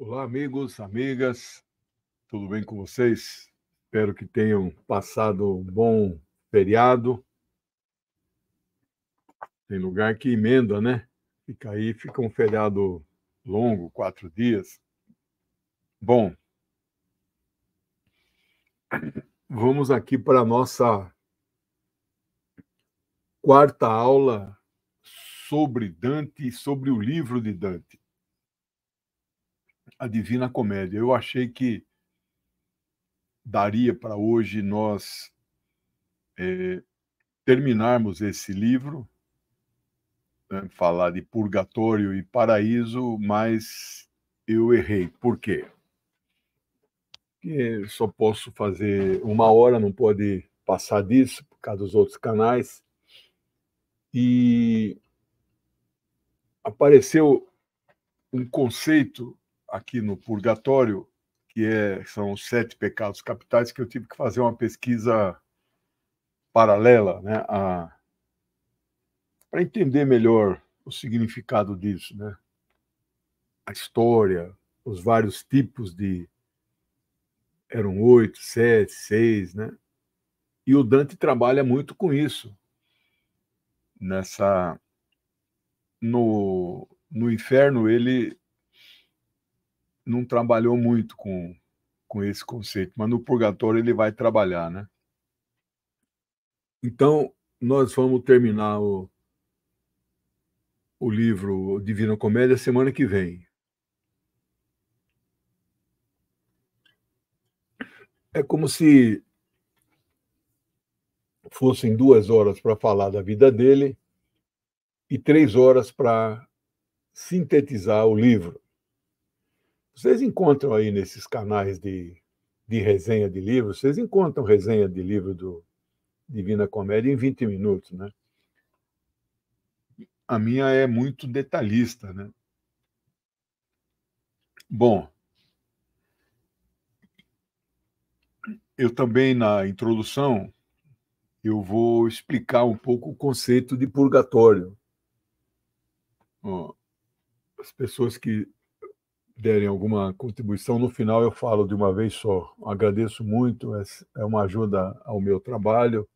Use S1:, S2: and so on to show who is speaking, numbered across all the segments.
S1: Olá, amigos, amigas, tudo bem com vocês? Espero que tenham passado um bom feriado. Tem lugar que emenda, né? Fica aí, fica um feriado longo, quatro dias. Bom, vamos aqui para a nossa quarta aula sobre Dante e sobre o livro de Dante a Divina Comédia. Eu achei que daria para hoje nós é, terminarmos esse livro, né, falar de purgatório e paraíso, mas eu errei. Por quê? Porque só posso fazer uma hora, não pode passar disso, por causa dos outros canais. E apareceu um conceito aqui no Purgatório, que é, são os sete pecados capitais, que eu tive que fazer uma pesquisa paralela né, para entender melhor o significado disso, né? a história, os vários tipos de. Eram oito, sete, seis, né? E o Dante trabalha muito com isso. Nessa. No, no inferno, ele não trabalhou muito com, com esse conceito, mas no purgatório ele vai trabalhar, né? Então, nós vamos terminar o, o livro Divina Comédia semana que vem. É como se fossem duas horas para falar da vida dele e três horas para sintetizar o livro. Vocês encontram aí nesses canais de, de resenha de livros, vocês encontram resenha de livro do Divina Comédia em 20 minutos, né? A minha é muito detalhista, né? Bom, eu também na introdução eu vou explicar um pouco o conceito de purgatório. As pessoas que derem alguma contribuição. No final, eu falo de uma vez só. Agradeço muito, é, é uma ajuda ao meu trabalho.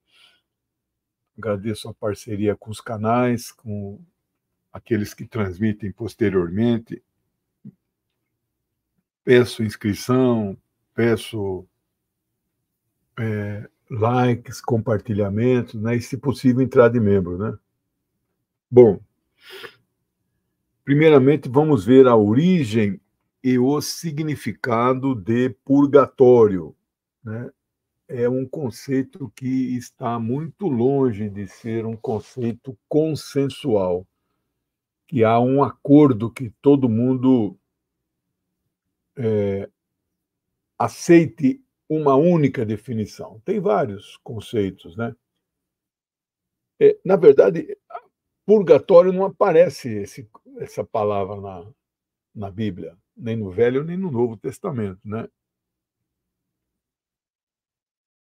S1: Agradeço a parceria com os canais, com aqueles que transmitem posteriormente. Peço inscrição, peço é, likes, compartilhamentos, né? e, se possível, entrar de membro. Né? Bom, Primeiramente, vamos ver a origem e o significado de purgatório. Né? É um conceito que está muito longe de ser um conceito consensual, que há um acordo que todo mundo é, aceite uma única definição. Tem vários conceitos, né? É, na verdade, purgatório não aparece esse, essa palavra na, na Bíblia nem no Velho nem no Novo Testamento, né?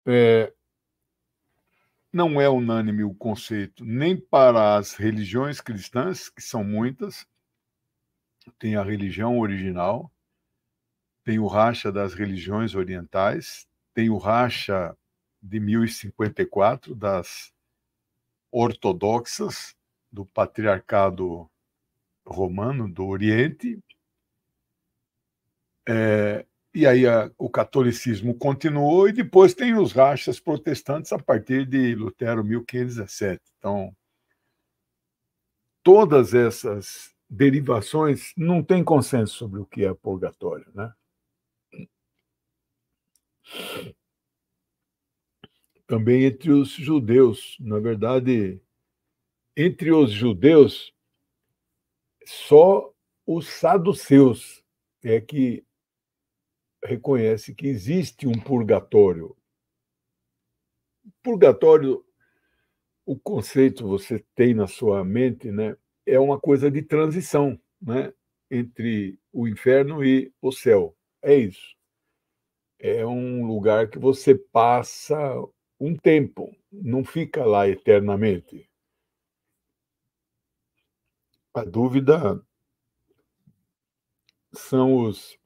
S1: É, não é unânime o conceito nem para as religiões cristãs, que são muitas. Tem a religião original, tem o racha das religiões orientais, tem o racha de 1054 das ortodoxas do patriarcado romano do Oriente, é, e aí a, o catolicismo continuou e depois tem os rachas protestantes a partir de Lutero 1517. Então, todas essas derivações não tem consenso sobre o que é purgatório, né? Também entre os judeus, na verdade, entre os judeus, só os saduceus é que reconhece que existe um purgatório. Purgatório, o conceito você tem na sua mente, né, é uma coisa de transição, né, entre o inferno e o céu. É isso. É um lugar que você passa um tempo, não fica lá eternamente. A dúvida são os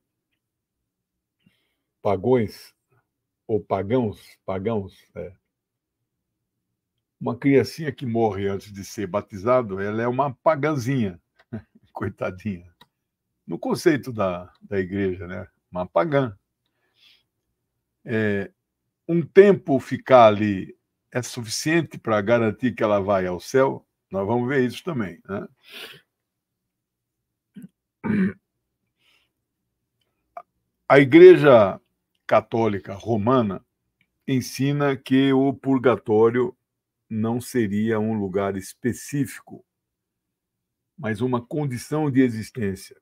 S1: pagões, ou pagãos, pagãos, é. Uma criancinha que morre antes de ser batizado, ela é uma pagãzinha, coitadinha. No conceito da, da igreja, né? Uma pagã. É, um tempo ficar ali é suficiente para garantir que ela vai ao céu? Nós vamos ver isso também, né? A igreja católica romana ensina que o purgatório não seria um lugar específico, mas uma condição de existência.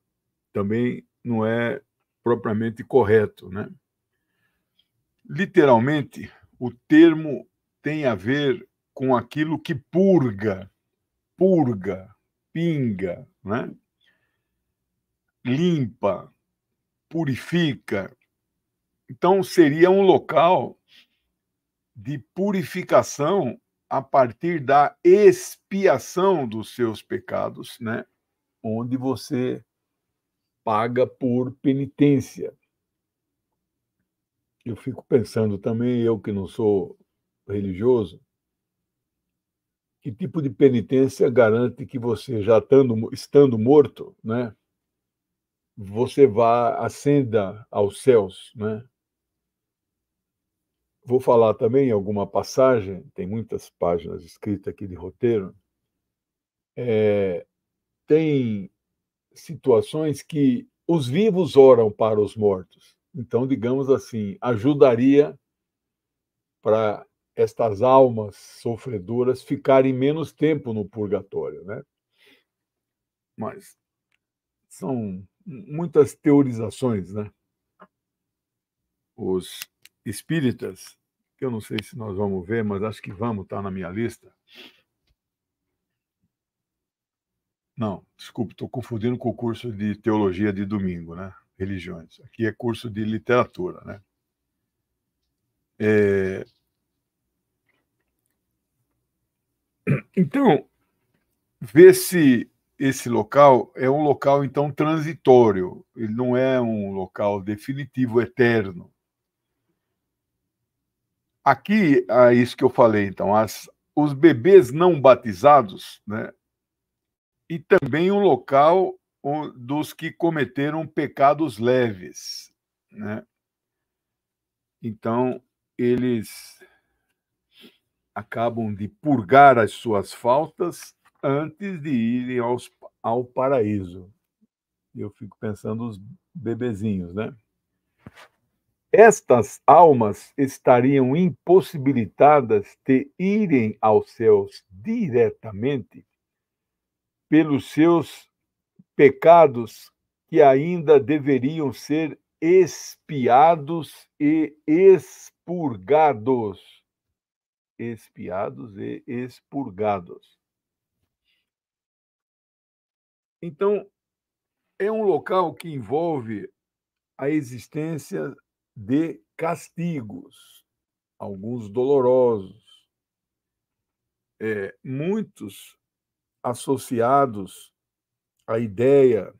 S1: Também não é propriamente correto, né? Literalmente, o termo tem a ver com aquilo que purga, purga, pinga, né? limpa, purifica, então, seria um local de purificação a partir da expiação dos seus pecados, né? Onde você paga por penitência. Eu fico pensando também, eu que não sou religioso, que tipo de penitência garante que você, já estando, estando morto, né, você vá, ascenda aos céus, né? Vou falar também alguma passagem, tem muitas páginas escritas aqui de roteiro. É, tem situações que os vivos oram para os mortos. Então, digamos assim, ajudaria para estas almas sofredoras ficarem menos tempo no purgatório, né? Mas são muitas teorizações, né? Os espíritas, que eu não sei se nós vamos ver, mas acho que vamos, estar tá na minha lista. Não, desculpe, estou confundindo com o curso de teologia de domingo, né? Religiões. Aqui é curso de literatura, né? É... Então, ver se esse local é um local, então, transitório. Ele não é um local definitivo, eterno aqui a é isso que eu falei, então, as, os bebês não batizados, né? E também o local dos que cometeram pecados leves, né? Então, eles acabam de purgar as suas faltas antes de irem aos, ao paraíso. Eu fico pensando nos bebezinhos, né? Estas almas estariam impossibilitadas de irem aos céus diretamente pelos seus pecados que ainda deveriam ser espiados e expurgados. Espiados e expurgados. Então, é um local que envolve a existência de castigos, alguns dolorosos, é, muitos associados à ideia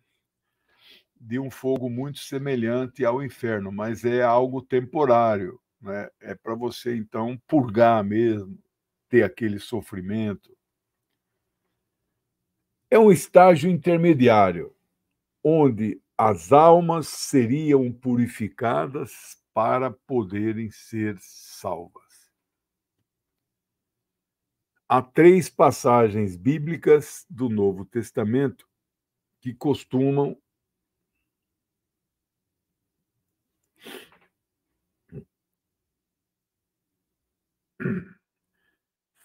S1: de um fogo muito semelhante ao inferno, mas é algo temporário, né? é para você então purgar mesmo, ter aquele sofrimento. É um estágio intermediário, onde as almas seriam purificadas para poderem ser salvas. Há três passagens bíblicas do Novo Testamento que costumam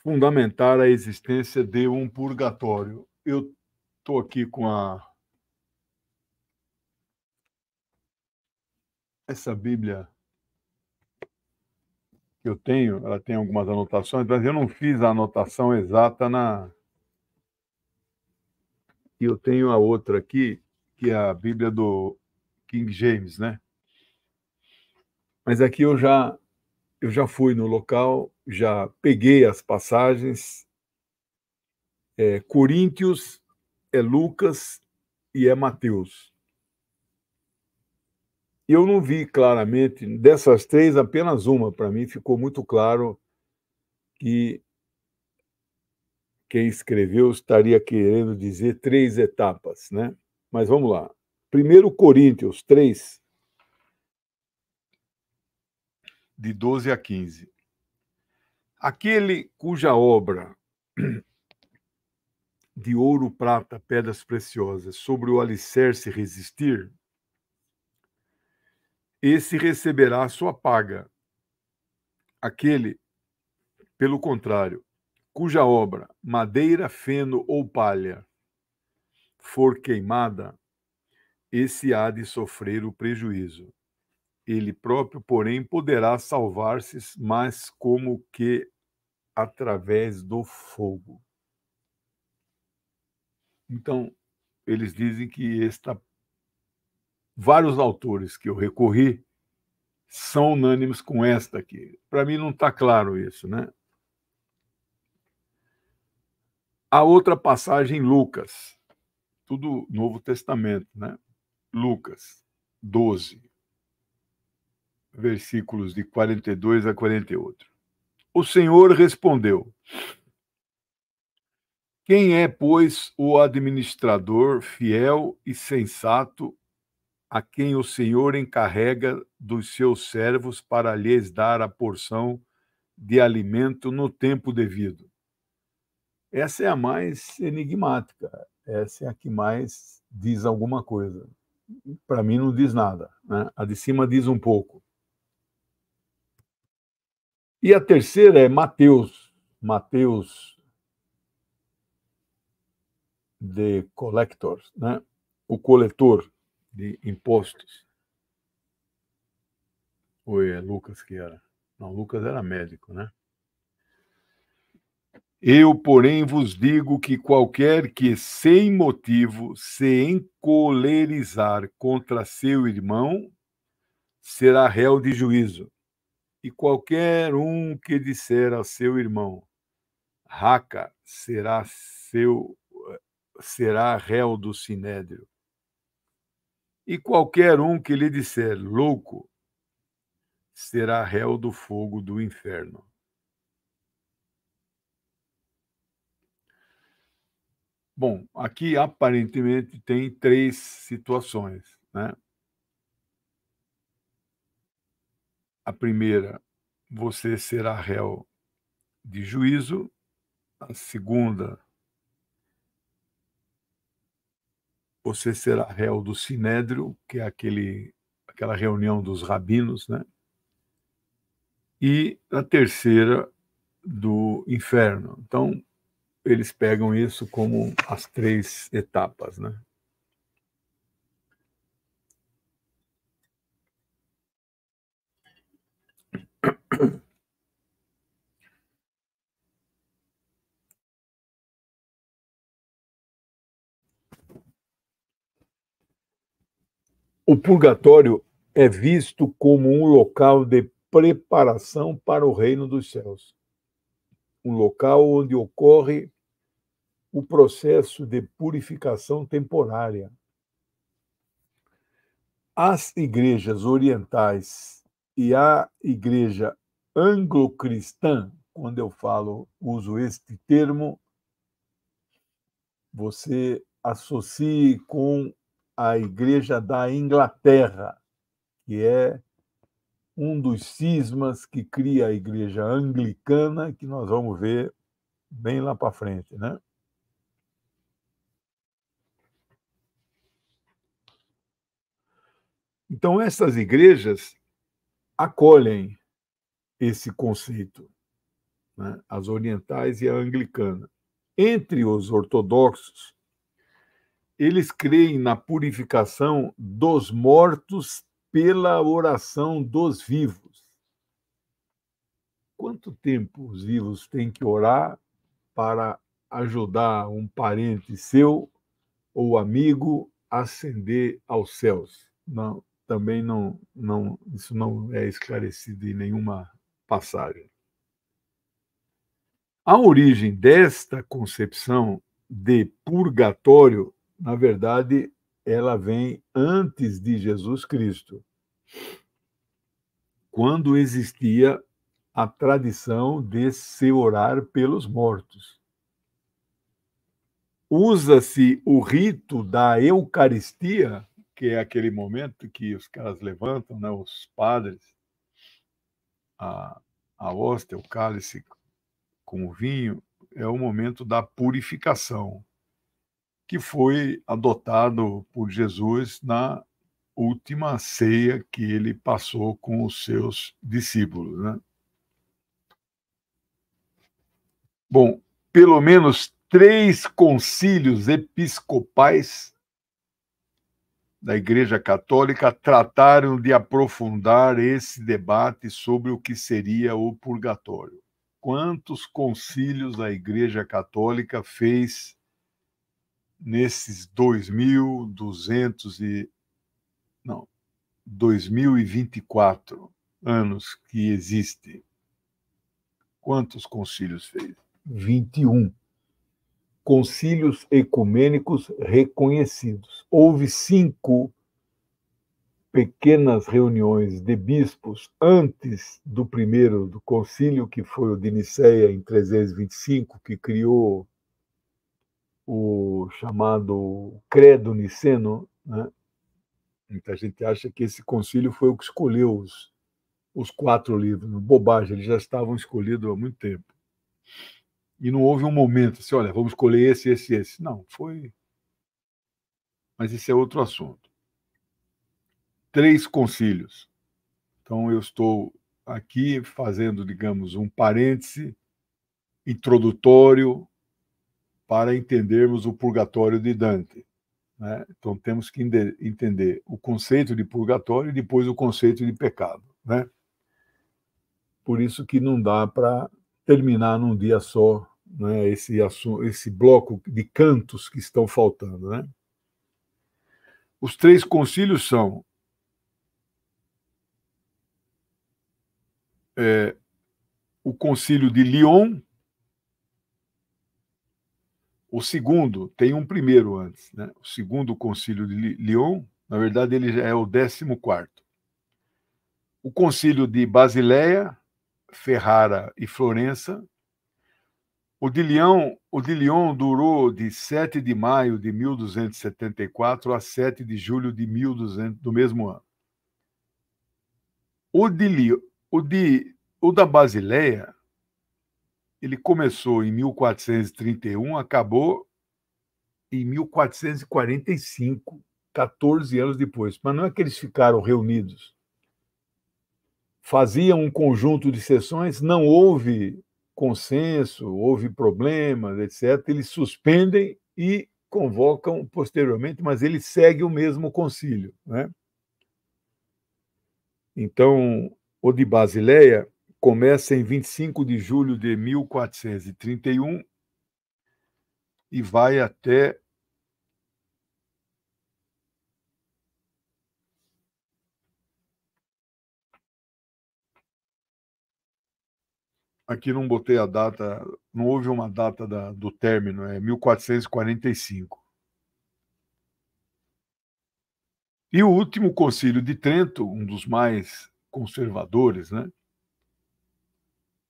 S1: fundamentar a existência de um purgatório. Eu estou aqui com a Essa Bíblia que eu tenho, ela tem algumas anotações, mas eu não fiz a anotação exata na. E eu tenho a outra aqui, que é a Bíblia do King James, né? Mas aqui eu já eu já fui no local, já peguei as passagens. É, Coríntios é Lucas e é Mateus eu não vi claramente, dessas três, apenas uma. Para mim ficou muito claro que quem escreveu estaria querendo dizer três etapas, né? Mas vamos lá. Primeiro Coríntios 3, de 12 a 15. Aquele cuja obra de ouro, prata, pedras preciosas, sobre o alicerce resistir, esse receberá a sua paga. Aquele, pelo contrário, cuja obra, madeira, feno ou palha, for queimada, esse há de sofrer o prejuízo. Ele próprio, porém, poderá salvar-se, mas como que através do fogo. Então, eles dizem que esta vários autores que eu recorri são unânimes com esta aqui. Para mim não está claro isso, né? A outra passagem, Lucas, tudo Novo Testamento, né? Lucas 12, versículos de 42 a 48. O Senhor respondeu: Quem é, pois, o administrador fiel e sensato a quem o Senhor encarrega dos seus servos para lhes dar a porção de alimento no tempo devido. Essa é a mais enigmática, essa é a que mais diz alguma coisa. Para mim, não diz nada. Né? A de cima diz um pouco. E a terceira é Mateus. Mateus de Collector, né? o coletor de impostos. Ou é Lucas que era? Não, Lucas era médico, né? Eu, porém, vos digo que qualquer que, sem motivo, se encolerizar contra seu irmão, será réu de juízo. E qualquer um que disser a seu irmão, raca, será seu eh, será réu do sinédrio. E qualquer um que lhe disser louco será réu do fogo do inferno. Bom, aqui aparentemente tem três situações, né? A primeira, você será réu de juízo. A segunda, você será réu do sinédrio, que é aquele, aquela reunião dos rabinos, né? E a terceira do inferno. Então, eles pegam isso como as três etapas, né? O purgatório é visto como um local de preparação para o reino dos céus, um local onde ocorre o processo de purificação temporária. As igrejas orientais e a igreja anglo-cristã, quando eu falo, uso este termo, você associe com a Igreja da Inglaterra, que é um dos cismas que cria a Igreja Anglicana, que nós vamos ver bem lá para frente, né? Então, essas igrejas acolhem esse conceito, né? as orientais e a anglicana. Entre os ortodoxos, eles creem na purificação dos mortos pela oração dos vivos. Quanto tempo os vivos têm que orar para ajudar um parente seu ou amigo a ascender aos céus? Não, também não, não, isso não é esclarecido em nenhuma passagem. A origem desta concepção de purgatório na verdade, ela vem antes de Jesus Cristo, quando existia a tradição de se orar pelos mortos. Usa-se o rito da Eucaristia, que é aquele momento que os caras levantam, né, os padres, a, a hóstia, o cálice com o vinho, é o momento da purificação, que foi adotado por Jesus na última ceia que ele passou com os seus discípulos. Né? Bom, pelo menos três concílios episcopais da Igreja Católica trataram de aprofundar esse debate sobre o que seria o purgatório. Quantos concílios a Igreja Católica fez nesses 2.200 e não, 2024 anos que existe. Quantos concílios fez? 21. Concílios ecumênicos reconhecidos. Houve cinco pequenas reuniões de bispos antes do primeiro do concílio, que foi o de Niceia em 325, que criou o chamado credo niceno, né? muita gente acha que esse concílio foi o que escolheu os, os quatro livros. Bobagem, eles já estavam escolhidos há muito tempo. E não houve um momento assim, olha, vamos escolher esse, esse, esse. Não, foi. Mas esse é outro assunto. Três concílios. Então, eu estou aqui fazendo, digamos, um parêntese introdutório para entendermos o purgatório de Dante. Né? Então temos que entender o conceito de purgatório e depois o conceito de pecado. Né? Por isso que não dá para terminar num dia só né, esse, esse bloco de cantos que estão faltando. Né? Os três concílios são é, o concílio de Lyon, o segundo tem um primeiro antes, né? O segundo concílio de Lyon, na verdade, ele já é o décimo quarto. O concílio de Basileia, Ferrara e Florença. O de Lyon, o de Lyon durou de 7 de maio de 1274 a 7 de julho de 1200 do mesmo ano. O de, o de o da Basileia ele começou em 1431, acabou em 1445, 14 anos depois. Mas não é que eles ficaram reunidos. Faziam um conjunto de sessões, não houve consenso, houve problemas, etc. Eles suspendem e convocam posteriormente, mas ele segue o mesmo concílio. Né? Então, o de Basileia começa em 25 de julho de 1431 e vai até aqui não botei a data, não houve uma data da, do término, é 1445. E o último concílio de Trento, um dos mais conservadores, né?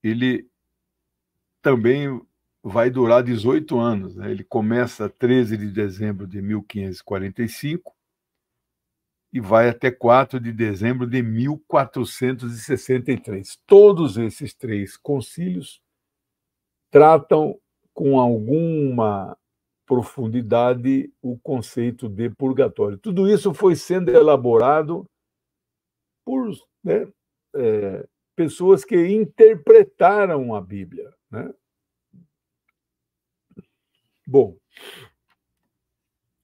S1: ele também vai durar 18 anos. Né? Ele começa 13 de dezembro de 1545 e vai até 4 de dezembro de 1463. Todos esses três concílios tratam com alguma profundidade o conceito de purgatório. Tudo isso foi sendo elaborado por né, é, pessoas que interpretaram a Bíblia. Né? Bom,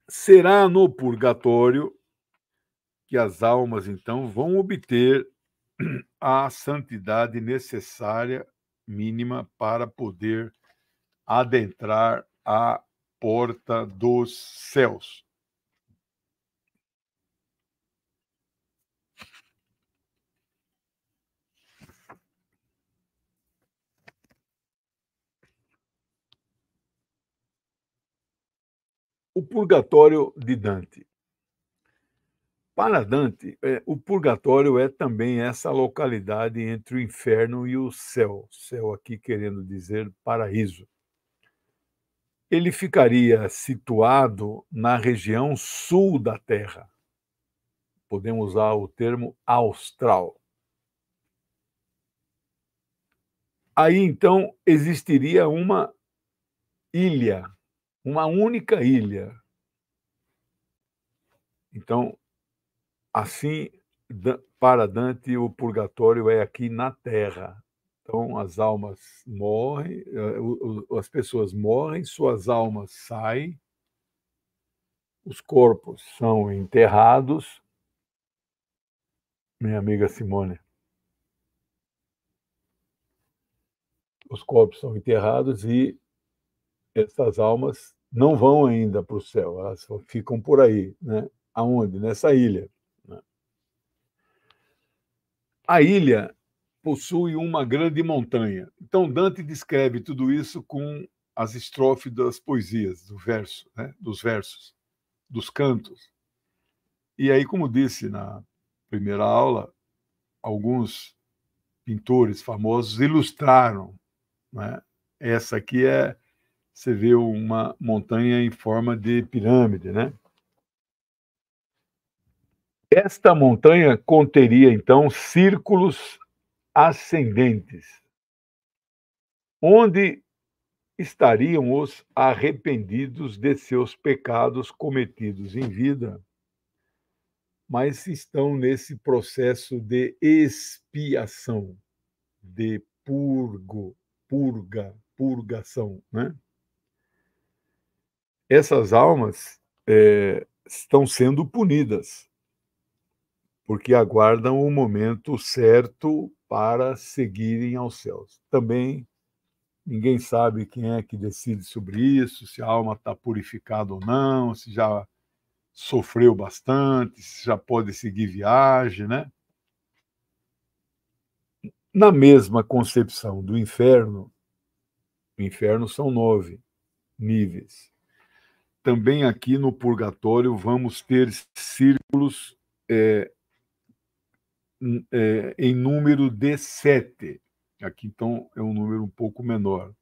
S1: será no purgatório que as almas, então, vão obter a santidade necessária, mínima, para poder adentrar a porta dos céus. o purgatório de Dante. Para Dante, é, o purgatório é também essa localidade entre o inferno e o céu, céu aqui querendo dizer paraíso. Ele ficaria situado na região sul da Terra. Podemos usar o termo austral. Aí então existiria uma ilha uma única ilha. Então, assim, para Dante, o purgatório é aqui na terra. Então, as almas morrem, eh, as pessoas morrem, suas almas saem, os corpos são enterrados. Minha amiga Simone. Os corpos são enterrados e essas almas não vão ainda para o céu, elas ficam por aí, né? Aonde? Nessa ilha. Né? A ilha possui uma grande montanha. Então Dante descreve tudo isso com as estrofes das poesias, do verso, né? dos versos, dos cantos. E aí, como disse na primeira aula, alguns pintores famosos ilustraram. Né? Essa aqui é você vê uma montanha em forma de pirâmide, né? Esta montanha conteria então círculos ascendentes, onde estariam os arrependidos de seus pecados cometidos em vida, mas estão nesse processo de expiação, de purgo, purga, purgação, né? essas almas é, estão sendo punidas, porque aguardam o momento certo para seguirem aos céus. Também ninguém sabe quem é que decide sobre isso, se a alma está purificada ou não, se já sofreu bastante, se já pode seguir viagem, né? Na mesma concepção do inferno, o inferno são nove níveis também aqui no purgatório vamos ter círculos é, é, em número de sete. Aqui, então, é um número um pouco menor.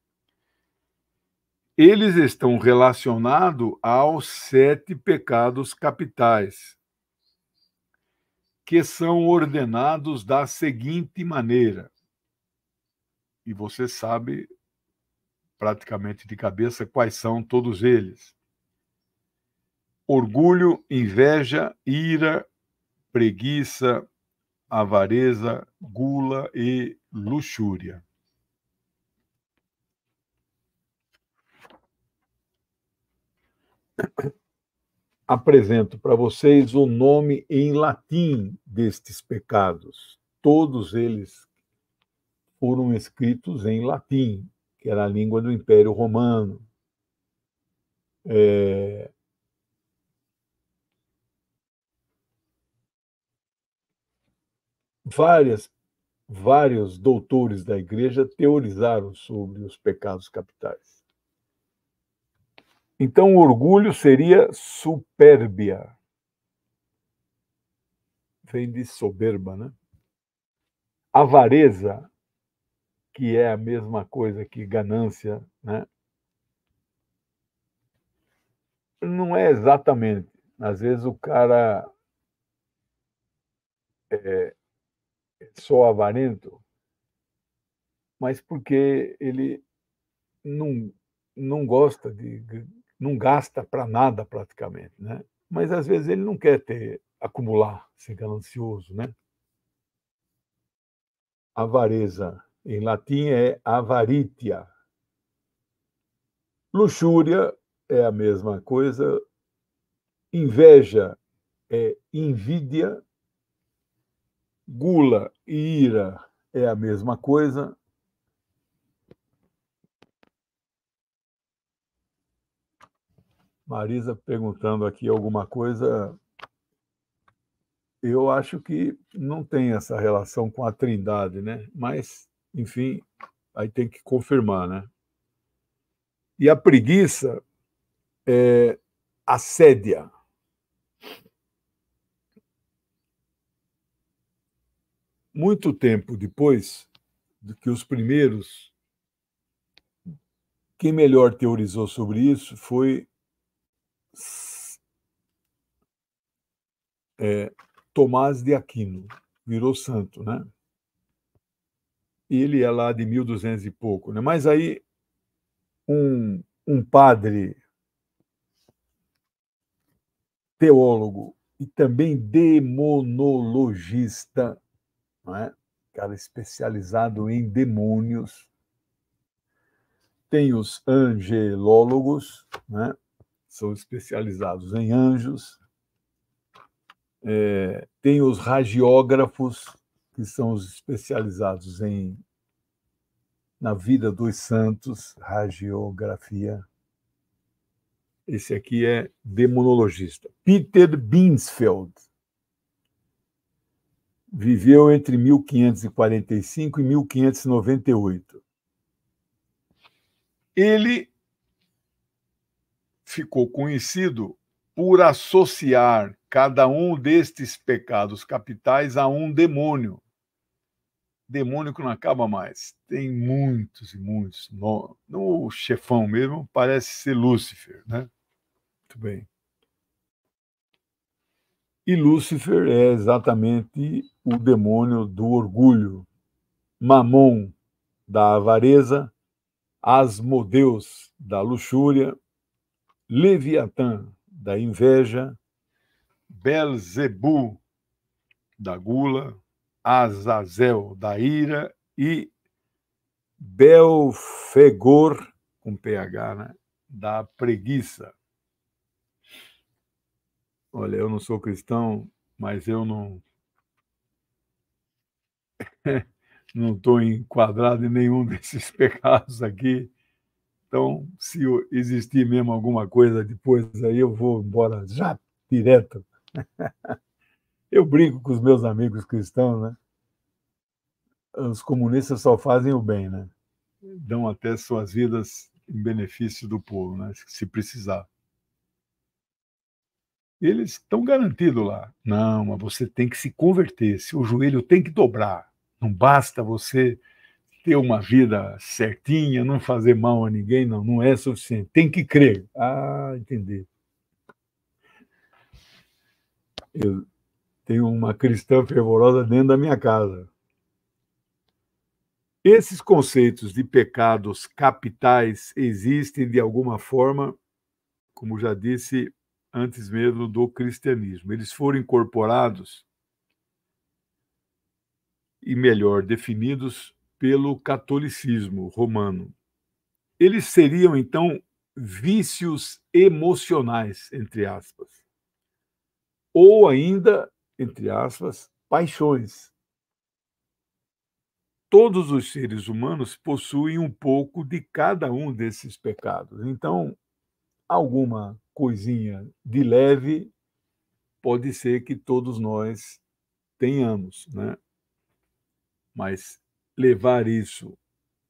S1: Eles estão relacionados aos sete pecados capitais, que são ordenados da seguinte maneira. E você sabe praticamente de cabeça quais são todos eles orgulho, inveja, ira, preguiça, avareza, gula e luxúria. Apresento para vocês o nome em latim destes pecados. Todos eles foram escritos em latim, que era a língua do Império Romano. É, várias, vários doutores da igreja teorizaram sobre os pecados capitais. Então, o orgulho seria supérbia. Vem de soberba, né? Avareza, que é a mesma coisa que ganância, né? Não é exatamente. Às vezes o cara é, sou avarento, mas porque ele não, não gosta de. não gasta para nada praticamente. Né? Mas às vezes ele não quer ter, acumular, ser ganancioso. Né? Avareza, em latim, é avaritia. Luxúria é a mesma coisa. Inveja é invidia Gula e ira é a mesma coisa. Marisa perguntando aqui alguma coisa. Eu acho que não tem essa relação com a Trindade, né? Mas, enfim, aí tem que confirmar, né? E a preguiça é assédia. muito tempo depois do que os primeiros, quem melhor teorizou sobre isso foi é, Tomás de Aquino, virou santo, né? E ele é lá de 1200 e pouco, né? Mas aí um, um padre teólogo e também demonologista não é? cara especializado em demônios. Tem os angelólogos, né? são especializados em anjos. É, tem os radiógrafos, que são os especializados em na vida dos santos, radiografia. Esse aqui é demonologista. Peter Binsfeld, viveu entre 1545 e 1598. Ele ficou conhecido por associar cada um destes pecados capitais a um demônio. Demônio que não acaba mais. Tem muitos e muitos. No, no chefão mesmo parece ser Lúcifer, né? Muito bem. E Lúcifer é exatamente o demônio do orgulho, Mamon, da avareza, Asmodeus, da luxúria, Leviatã, da inveja, Belzebu, da gula, Azazel, da ira e Belfegor, com PH, né? da preguiça. Olha, eu não sou cristão, mas eu não não estou enquadrado em nenhum desses pecados aqui. Então, se existir mesmo alguma coisa depois aí, eu vou embora já direto. Eu brinco com os meus amigos cristãos, né? Os comunistas só fazem o bem, né? Dão até suas vidas em benefício do povo, né? Se precisar eles estão garantidos lá. Não, mas você tem que se converter, seu joelho tem que dobrar. Não basta você ter uma vida certinha, não fazer mal a ninguém, não, não é suficiente. Tem que crer. Ah, entendi. Eu tenho uma cristã fervorosa dentro da minha casa. Esses conceitos de pecados capitais existem de alguma forma, como já disse, antes mesmo do cristianismo. Eles foram incorporados e melhor definidos pelo catolicismo romano. Eles seriam então vícios emocionais, entre aspas, ou ainda, entre aspas, paixões. Todos os seres humanos possuem um pouco de cada um desses pecados. Então, alguma coisinha de leve pode ser que todos nós tenhamos, né? Mas levar isso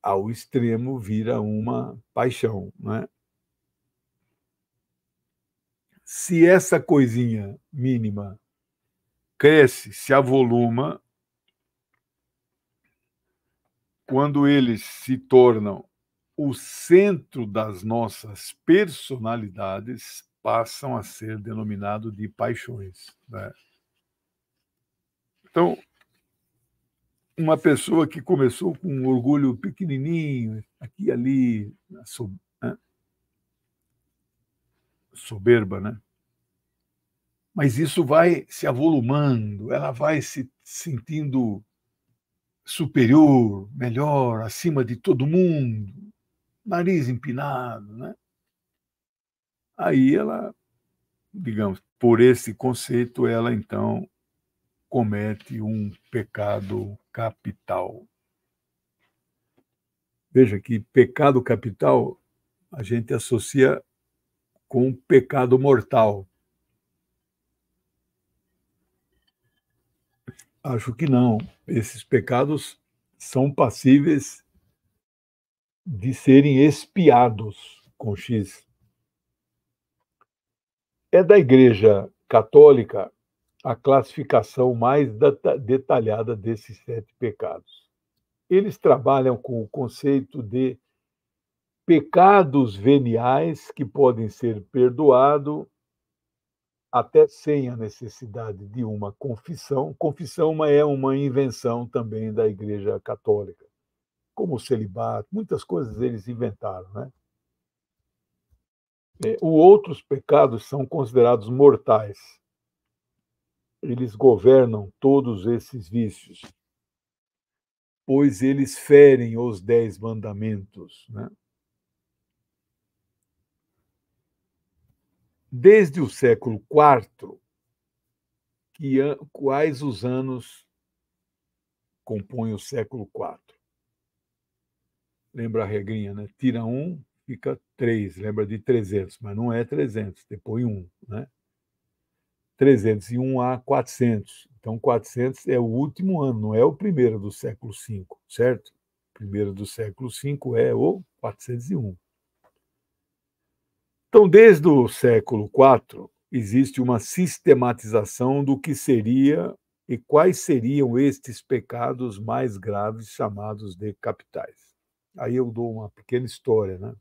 S1: ao extremo vira uma paixão, né? Se essa coisinha mínima cresce, se avoluma, quando eles se tornam o centro das nossas personalidades passam a ser denominado de paixões. Né? Então, uma pessoa que começou com um orgulho pequenininho, aqui e ali, né, né? soberba, né? Mas isso vai se avolumando, ela vai se sentindo superior, melhor, acima de todo mundo nariz empinado, né? Aí ela, digamos, por esse conceito, ela então comete um pecado capital. Veja que pecado capital a gente associa com pecado mortal. Acho que não. Esses pecados são passíveis de serem espiados com X. É da Igreja Católica a classificação mais detalhada desses sete pecados. Eles trabalham com o conceito de pecados veniais que podem ser perdoados até sem a necessidade de uma confissão. Confissão é uma invenção também da Igreja Católica como o celibato, muitas coisas eles inventaram. Né? É, o outros pecados são considerados mortais. Eles governam todos esses vícios, pois eles ferem os dez mandamentos. Né? Desde o século IV, que, quais os anos compõem o século IV? lembra a regrinha, né? Tira um, fica três, lembra de 300, mas não é 300, depois um, né? 301 a 400. Então, 400 é o último ano, não é o primeiro do século V, certo? O primeiro do século V é o 401. Então, desde o século IV, existe uma sistematização do que seria e quais seriam estes pecados mais graves chamados de capitais. Aí eu dou uma pequena história, né?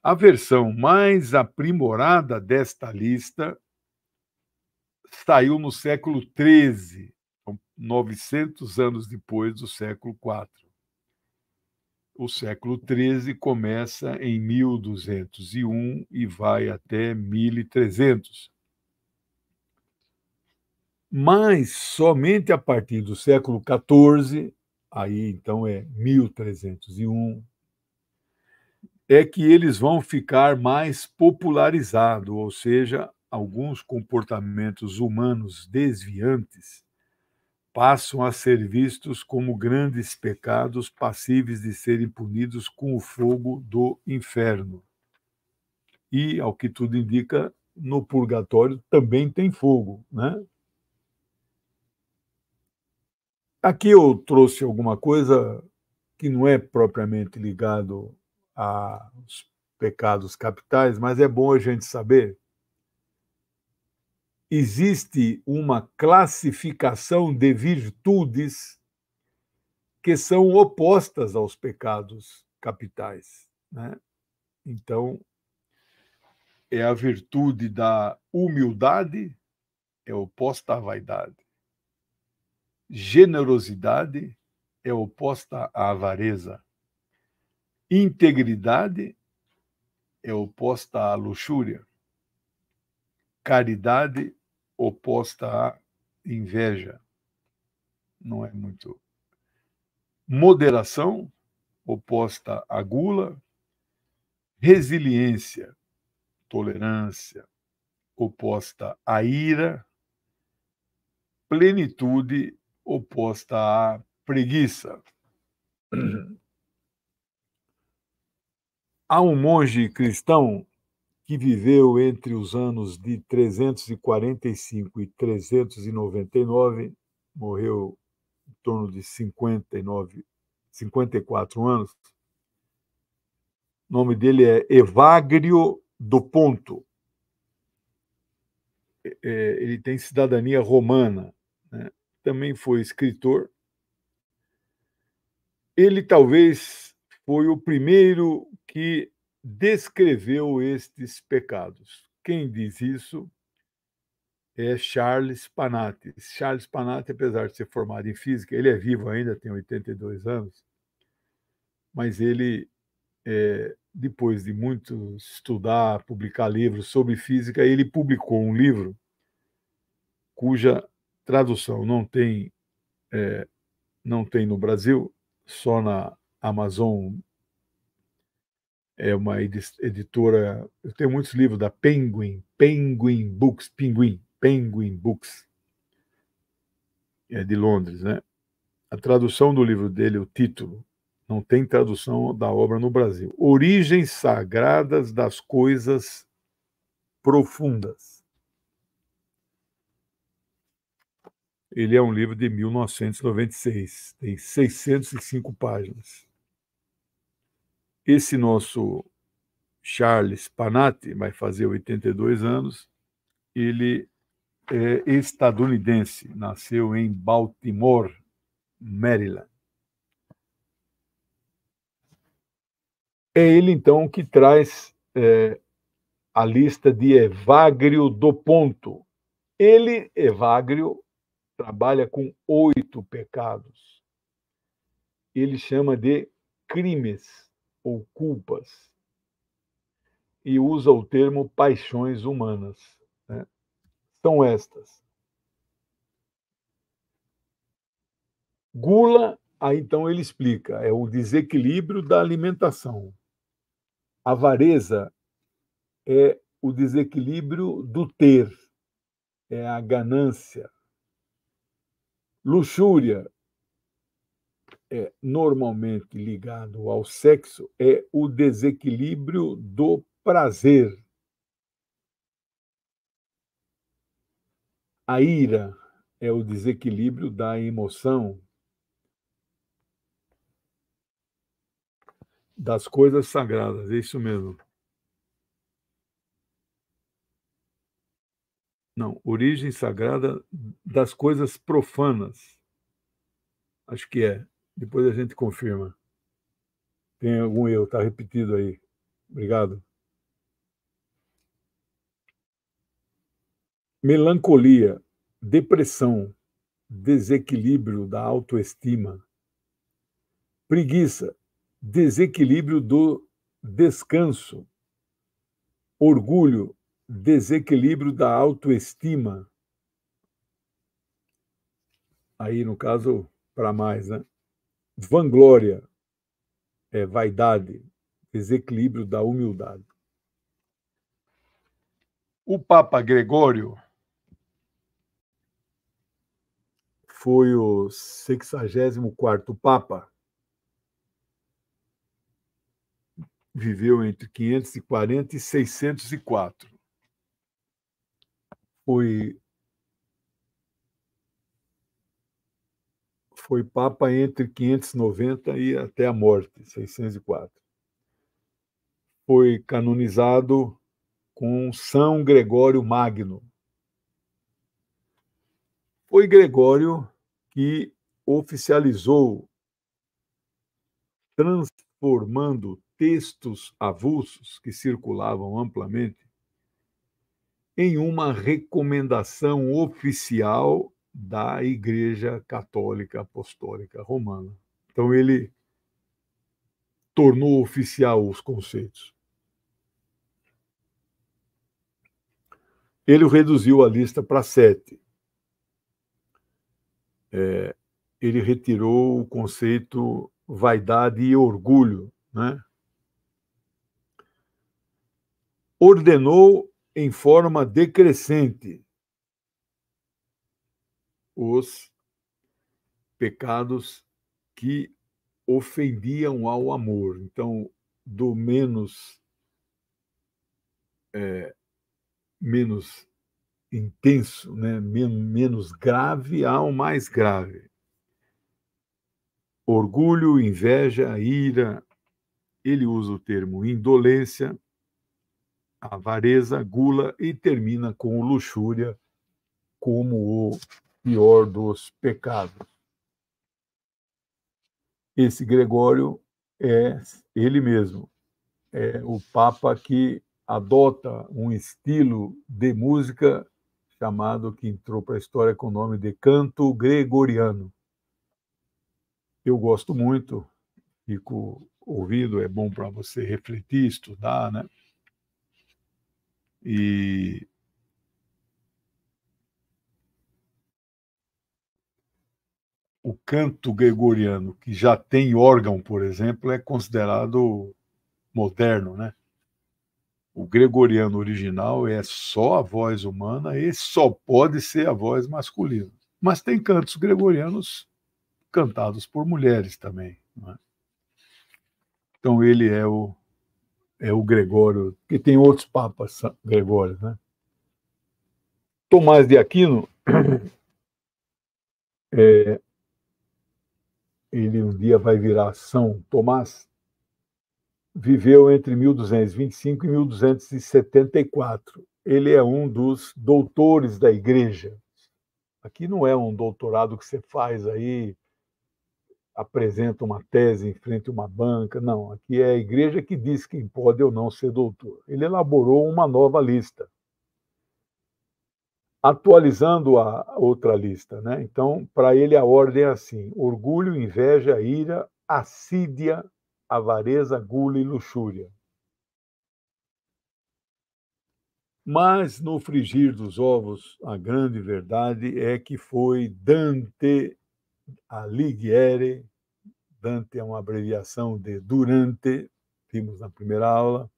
S1: A versão mais aprimorada desta lista saiu no século XIII, 900 então, anos depois do século IV. O século XIII começa em 1201 e vai até 1300. Mas somente a partir do século XIV aí então é 1301, é que eles vão ficar mais popularizados, ou seja, alguns comportamentos humanos desviantes passam a ser vistos como grandes pecados passíveis de serem punidos com o fogo do inferno. E, ao que tudo indica, no purgatório também tem fogo, né? Aqui eu trouxe alguma coisa que não é propriamente ligado aos pecados capitais, mas é bom a gente saber. Existe uma classificação de virtudes que são opostas aos pecados capitais. Né? Então, é a virtude da humildade, é oposta à vaidade. Generosidade é oposta à avareza. Integridade é oposta à luxúria. Caridade oposta à inveja. Não é muito. Moderação oposta à gula. Resiliência, tolerância oposta à ira. Plenitude oposta à preguiça. Uhum. Há um monge cristão que viveu entre os anos de 345 e 399, morreu em torno de 59, 54 anos. O nome dele é Evagrio do Ponto. É, é, ele tem cidadania romana também foi escritor. Ele talvez foi o primeiro que descreveu estes pecados. Quem diz isso é Charles Panatti. Charles Panatti, apesar de ser formado em física, ele é vivo ainda, tem 82 anos, mas ele, é, depois de muito estudar, publicar livros sobre física, ele publicou um livro cuja tradução não tem, é, não tem no Brasil, só na Amazon é uma editora. Eu tenho muitos livros da Penguin, Penguin Books, Penguin, Penguin Books, é de Londres, né? A tradução do livro dele, o título, não tem tradução da obra no Brasil. Origens Sagradas das Coisas Profundas. Ele é um livro de 1996, tem 605 páginas. Esse nosso Charles Panatti vai fazer 82 anos. Ele é estadunidense, nasceu em Baltimore, Maryland. É ele, então, que traz é, a lista de Evagrio do Ponto. Ele, Evagrio, trabalha com oito pecados. Ele chama de crimes ou culpas e usa o termo paixões humanas. Né? São estas. Gula, aí então ele explica, é o desequilíbrio da alimentação. Avareza é o desequilíbrio do ter, é a ganância, Luxúria, é normalmente ligado ao sexo, é o desequilíbrio do prazer. A ira é o desequilíbrio da emoção, das coisas sagradas, é isso mesmo. Não, origem sagrada das coisas profanas. Acho que é. Depois a gente confirma. Tem algum erro, está repetido aí. Obrigado. Melancolia, depressão, desequilíbrio da autoestima. Preguiça, desequilíbrio do descanso. Orgulho, desequilíbrio da autoestima. Aí, no caso, para mais, né? Vanglória, é, vaidade, desequilíbrio da humildade. O Papa Gregório foi o 64º Papa. Viveu entre 540 e 604 foi foi papa entre 590 e até a morte, 604. Foi canonizado com São Gregório Magno. Foi Gregório que oficializou transformando textos avulsos que circulavam amplamente em uma recomendação oficial da Igreja Católica Apostólica Romana. Então, ele tornou oficial os conceitos. Ele reduziu a lista para sete. É, ele retirou o conceito vaidade e orgulho, né? ordenou em forma decrescente os pecados que ofendiam ao amor. Então, do menos é, menos intenso, né? Men menos grave ao mais grave. Orgulho, inveja, ira. Ele usa o termo indolência, avareza, gula e termina com luxúria como o pior dos pecados. Esse Gregório é ele mesmo, é o Papa que adota um estilo de música chamado que entrou para a história com o nome de canto gregoriano. Eu gosto muito, fico ouvido, é bom para você refletir, estudar, né? E o canto gregoriano, que já tem órgão, por exemplo, é considerado moderno, né? O gregoriano original é só a voz humana e só pode ser a voz masculina. Mas tem cantos gregorianos cantados por mulheres também. Né? Então ele é o é, o Gregório, que tem outros papas Gregórios, né? Tomás de Aquino, é, ele um dia vai virar São Tomás, viveu entre 1225 e 1274. Ele é um dos doutores da igreja. Aqui não é um doutorado que você faz aí apresenta uma tese em frente a uma banca. Não, aqui é a igreja que diz quem pode ou não ser doutor. Ele elaborou uma nova lista, atualizando a outra lista. Né? Então, para ele, a ordem é assim: orgulho, inveja, ira, assídia, avareza, gula e luxúria. Mas no frigir dos ovos, a grande verdade é que foi Dante Alighieri, Dante é uma abreviação de Durante, vimos na primeira aula.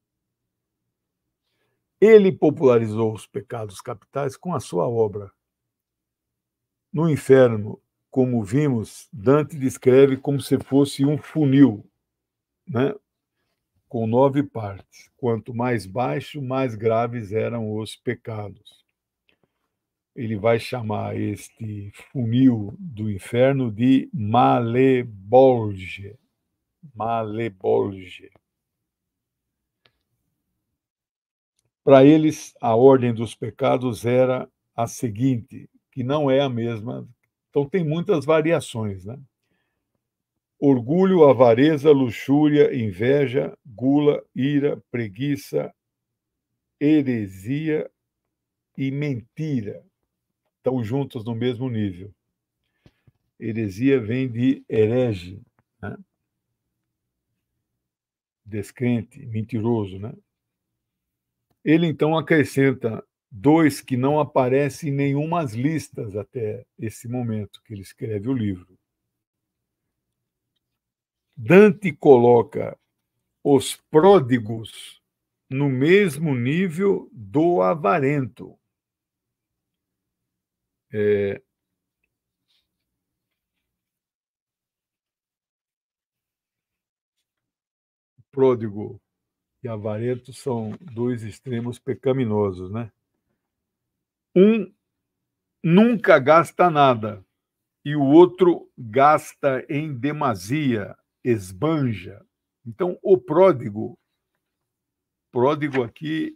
S1: Ele popularizou os pecados capitais com a sua obra. No inferno, como vimos, Dante descreve como se fosse um funil, né? com nove partes. Quanto mais baixo, mais graves eram os pecados ele vai chamar este funil do inferno de Malebolge. Malebolge. Para eles, a ordem dos pecados era a seguinte, que não é a mesma. Então, tem muitas variações, né? Orgulho, avareza, luxúria, inveja, gula, ira, preguiça, heresia e mentira estão juntos no mesmo nível. Heresia vem de herege, né? descrente, mentiroso. Né? Ele então acrescenta dois que não aparecem em nenhumas listas até esse momento que ele escreve o livro. Dante coloca os pródigos no mesmo nível do avarento. É... Pródigo e avarento são dois extremos pecaminosos, né? Um nunca gasta nada e o outro gasta em demasia, esbanja. Então, o pródigo, pródigo aqui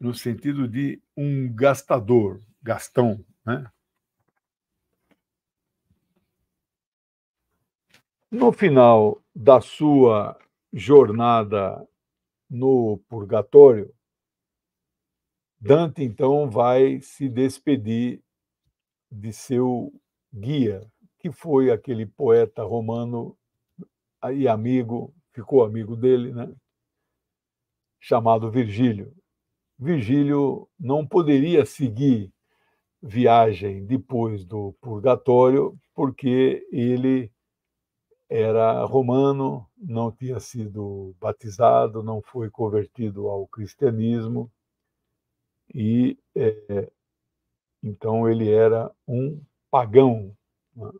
S1: no sentido de um gastador, gastão, né? No final da sua jornada no purgatório, Dante então vai se despedir de seu guia, que foi aquele poeta romano e amigo, ficou amigo dele, né? chamado Virgílio. Virgílio não poderia seguir viagem depois do purgatório, porque ele era romano, não tinha sido batizado, não foi convertido ao cristianismo e é, então ele era um pagão. Né?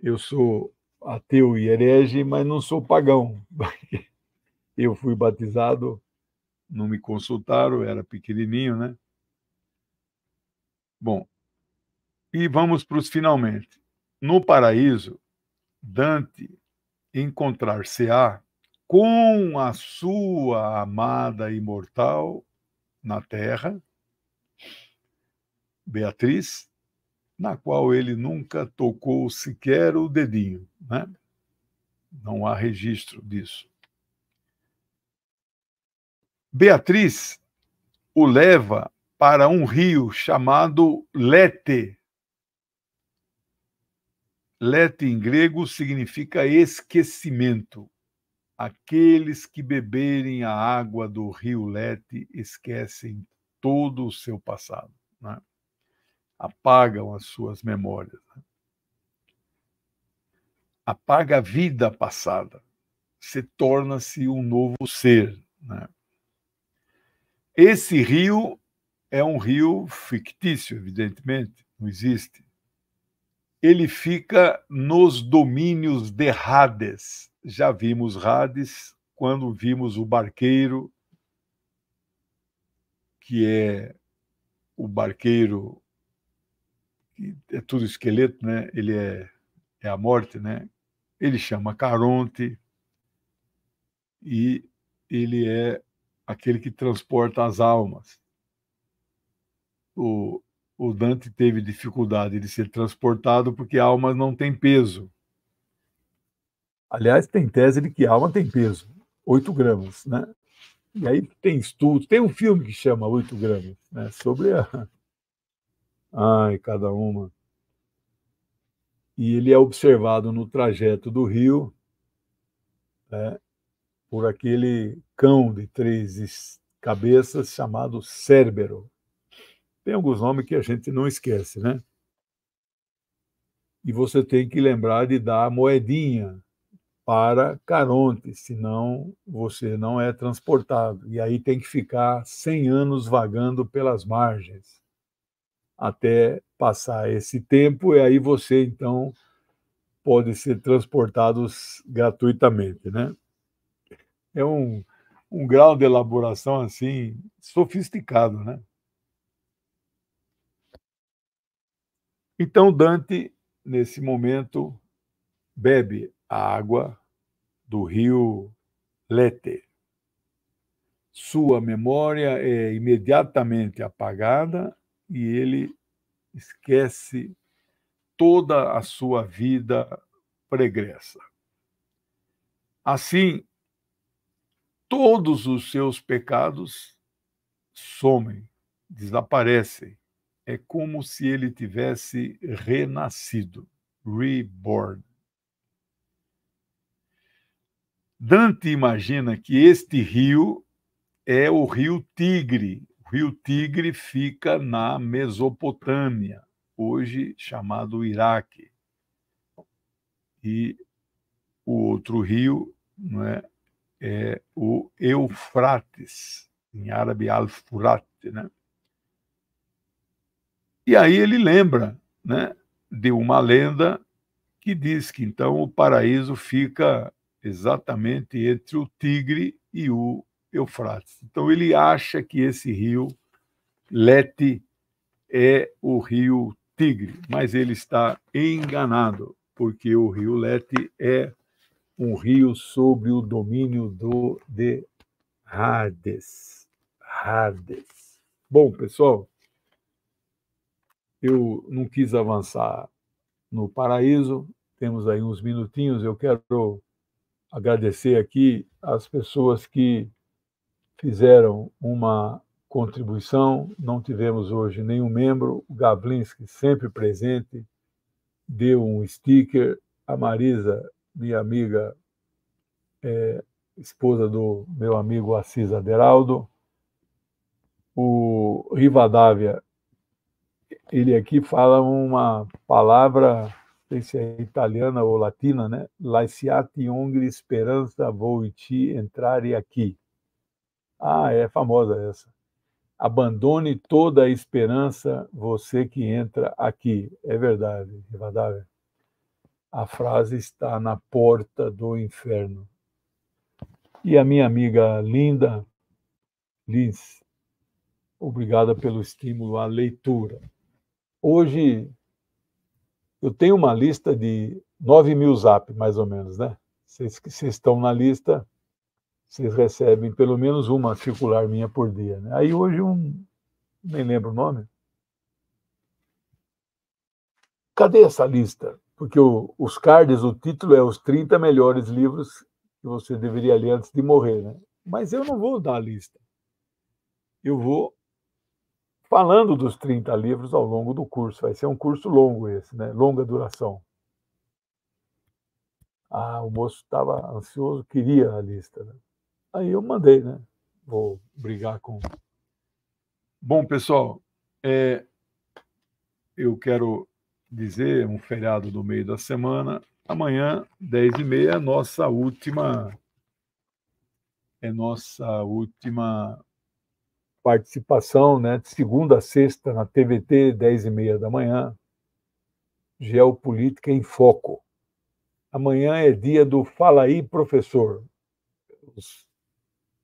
S1: Eu sou ateu e herege, mas não sou pagão. Eu fui batizado, não me consultaram, era pequenininho, né? Bom, e vamos para os finalmente. No paraíso, Dante encontrar-se-á com a sua amada imortal na terra, Beatriz, na qual ele nunca tocou sequer o dedinho, né? Não há registro disso. Beatriz o leva para um rio chamado Lete, Lete em grego significa esquecimento. Aqueles que beberem a água do rio Lete esquecem todo o seu passado, né? apagam as suas memórias. Né? Apaga a vida passada, se torna-se um novo ser. Né? Esse rio é um rio fictício, evidentemente, não existe ele fica nos domínios de Hades. Já vimos Hades quando vimos o barqueiro, que é o barqueiro, que é tudo esqueleto, né? Ele é, é a morte, né? Ele chama Caronte e ele é aquele que transporta as almas. O, o Dante teve dificuldade de ser transportado porque a alma não tem peso. Aliás, tem tese de que a alma tem peso, 8 gramas, né? E aí tem estudo, tem um filme que chama 8 gramas, né? Sobre a... Ai, cada uma. E ele é observado no trajeto do rio né? por aquele cão de três cabeças chamado Cérbero tem alguns nomes que a gente não esquece, né? E você tem que lembrar de dar moedinha para Caronte, senão você não é transportado. E aí tem que ficar 100 anos vagando pelas margens até passar esse tempo, e aí você então pode ser transportado gratuitamente, né? É um, um grau de elaboração assim sofisticado, né? Então Dante, nesse momento, bebe a água do rio Lete. Sua memória é imediatamente apagada e ele esquece toda a sua vida pregressa. Assim, todos os seus pecados somem, desaparecem é como se ele tivesse renascido, reborn. Dante imagina que este rio é o rio Tigre. O rio Tigre fica na Mesopotâmia, hoje chamado Iraque. E o outro rio né, é o Eufrates, em árabe Al-Furat. Né? E aí ele lembra né, de uma lenda que diz que então o paraíso fica exatamente entre o Tigre e o Eufrates. Então ele acha que esse rio Lete é o rio Tigre, mas ele está enganado, porque o rio Lete é um rio sobre o domínio do de Hades. Hades. Bom, pessoal, eu não quis avançar no paraíso. Temos aí uns minutinhos. Eu quero agradecer aqui as pessoas que fizeram uma contribuição. Não tivemos hoje nenhum membro. O Gavlinski, sempre presente, deu um sticker. A Marisa, minha amiga, é, esposa do meu amigo Assis Aderaldo. O Rivadavia ele aqui fala uma palavra, não sei se é italiana ou latina, né? Laiciati ungri speranza voiti entrare aqui. Ah, é famosa essa. Abandone toda a esperança, você que entra aqui. É verdade, Rivadavia. A frase está na porta do inferno. E a minha amiga linda, Liz, obrigada pelo estímulo à leitura. Hoje, eu tenho uma lista de 9 mil zap, mais ou menos, né? Vocês que estão na lista, vocês recebem pelo menos uma circular minha por dia. Né? Aí hoje um, nem lembro o nome. Cadê essa lista? Porque o, os cards, o título é os 30 melhores livros que você deveria ler antes de morrer. Né? Mas eu não vou dar a lista. Eu vou falando dos 30 livros ao longo do curso. Vai ser um curso longo esse, né? longa duração. Ah, o moço estava ansioso, queria a lista. Né? Aí eu mandei, né? Vou brigar com. Bom, pessoal, é... eu quero dizer é um feriado no meio da semana. Amanhã, 10h30, é nossa última. É nossa última participação, né, de segunda a sexta, na TVT, 10 e meia da manhã. Geopolítica em Foco. Amanhã é dia do Fala aí, professor. Os...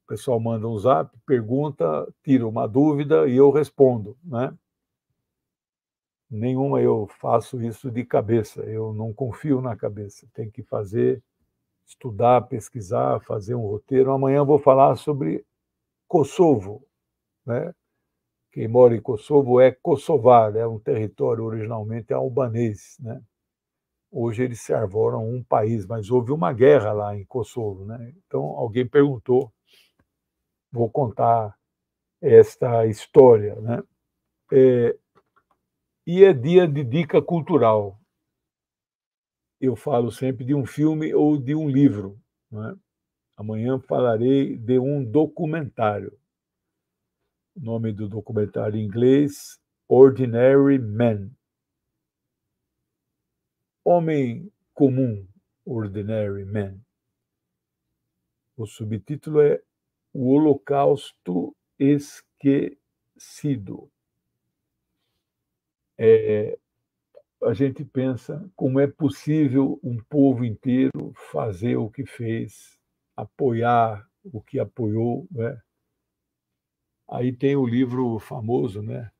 S1: O pessoal manda um zap, pergunta, tira uma dúvida e eu respondo, né? Nenhuma eu faço isso de cabeça, eu não confio na cabeça. Tem que fazer, estudar, pesquisar, fazer um roteiro. Amanhã eu vou falar sobre Kosovo, né? quem mora em Kosovo é kosovar, é né? um território originalmente albanês. Né? Hoje eles se arvoram um país, mas houve uma guerra lá em Kosovo. Né? Então alguém perguntou, vou contar esta história. Né? É, e é dia de dica cultural. Eu falo sempre de um filme ou de um livro. Né? Amanhã falarei de um documentário. O nome do documentário em inglês: Ordinary Man. Homem comum, Ordinary Man. O subtítulo é O Holocausto Esquecido. É, a gente pensa como é possível um povo inteiro fazer o que fez, apoiar o que apoiou, né? Aí tem o livro famoso, né?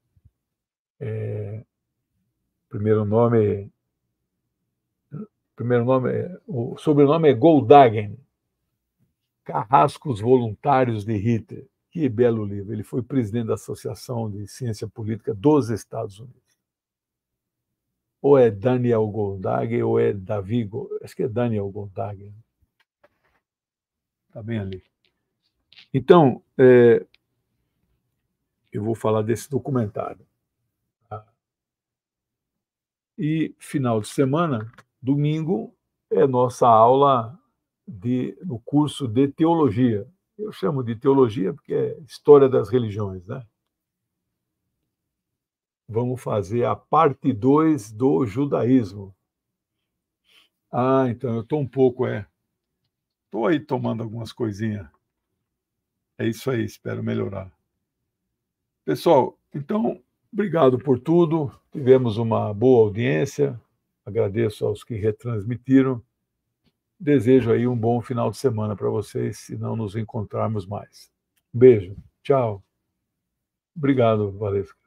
S1: É, primeiro nome. Primeiro nome. O sobrenome é Goldagen. Carrascos Voluntários de Hitler. Que belo livro. Ele foi presidente da Associação de Ciência Política dos Estados Unidos. Ou é Daniel Goldagen, ou é Davi Goldhagen. Acho que é Daniel Goldagen. Está bem ali. Então, é, eu vou falar desse documentário. Tá? E final de semana, domingo, é nossa aula de, no curso de teologia. Eu chamo de teologia porque é história das religiões, né? Vamos fazer a parte 2 do judaísmo. Ah, então eu estou um pouco, é. Estou aí tomando algumas coisinhas. É isso aí, espero melhorar. Pessoal, então, obrigado por tudo. Tivemos uma boa audiência. Agradeço aos que retransmitiram. Desejo aí um bom final de semana para vocês, se não nos encontrarmos mais. Um beijo. Tchau. Obrigado, Valesca.